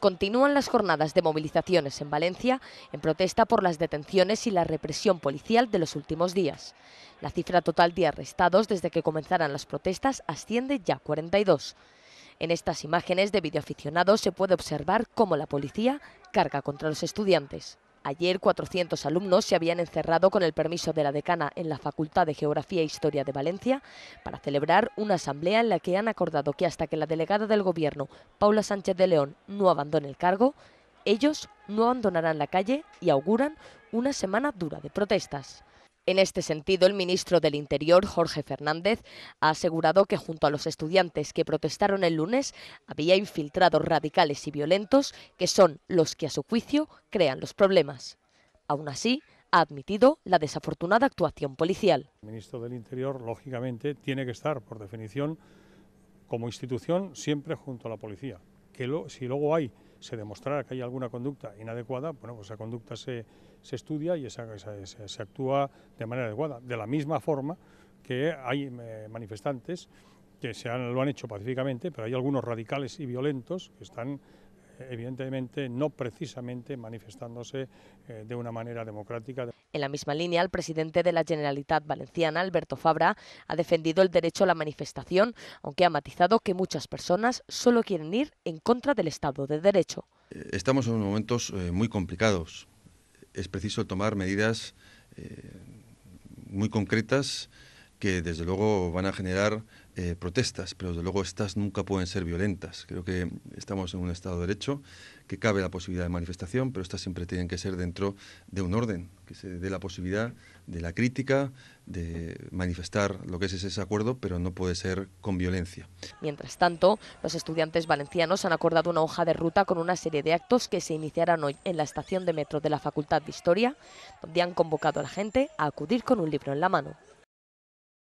Continúan las jornadas de movilizaciones en Valencia en protesta por las detenciones y la represión policial de los últimos días. La cifra total de arrestados desde que comenzaran las protestas asciende ya a 42. En estas imágenes de videoaficionados se puede observar cómo la policía carga contra los estudiantes. Ayer 400 alumnos se habían encerrado con el permiso de la decana en la Facultad de Geografía e Historia de Valencia para celebrar una asamblea en la que han acordado que hasta que la delegada del Gobierno, Paula Sánchez de León, no abandone el cargo, ellos no abandonarán la calle y auguran una semana dura de protestas. En este sentido, el ministro del Interior, Jorge Fernández, ha asegurado que junto a los estudiantes que protestaron el lunes, había infiltrados radicales y violentos que son los que a su juicio crean los problemas. Aún así, ha admitido la desafortunada actuación policial. El ministro del Interior, lógicamente, tiene que estar, por definición, como institución, siempre junto a la policía. Que lo, si luego hay se demostrara que hay alguna conducta inadecuada, bueno, pues esa conducta se, estudia y esa, se, actúa de manera adecuada. De la misma forma que hay eh, manifestantes que se lo han hecho pacíficamente, pero hay algunos radicales y violentos que están evidentemente no precisamente manifestándose eh, de una manera democrática. En la misma línea, el presidente de la Generalitat Valenciana, Alberto Fabra, ha defendido el derecho a la manifestación, aunque ha matizado que muchas personas solo quieren ir en contra del Estado de Derecho. Eh, estamos en momentos eh, muy complicados. Es preciso tomar medidas muy concretas que desde luego van a generar eh, protestas, pero desde luego estas nunca pueden ser violentas. Creo que estamos en un Estado de Derecho, que cabe la posibilidad de manifestación, pero estas siempre tienen que ser dentro de un orden, que se dé la posibilidad de la crítica, de manifestar lo que es ese acuerdo, pero no puede ser con violencia. Mientras tanto, los estudiantes valencianos han acordado una hoja de ruta con una serie de actos que se iniciarán hoy en la estación de metro de la Facultad de Historia, donde han convocado a la gente a acudir con un libro en la mano.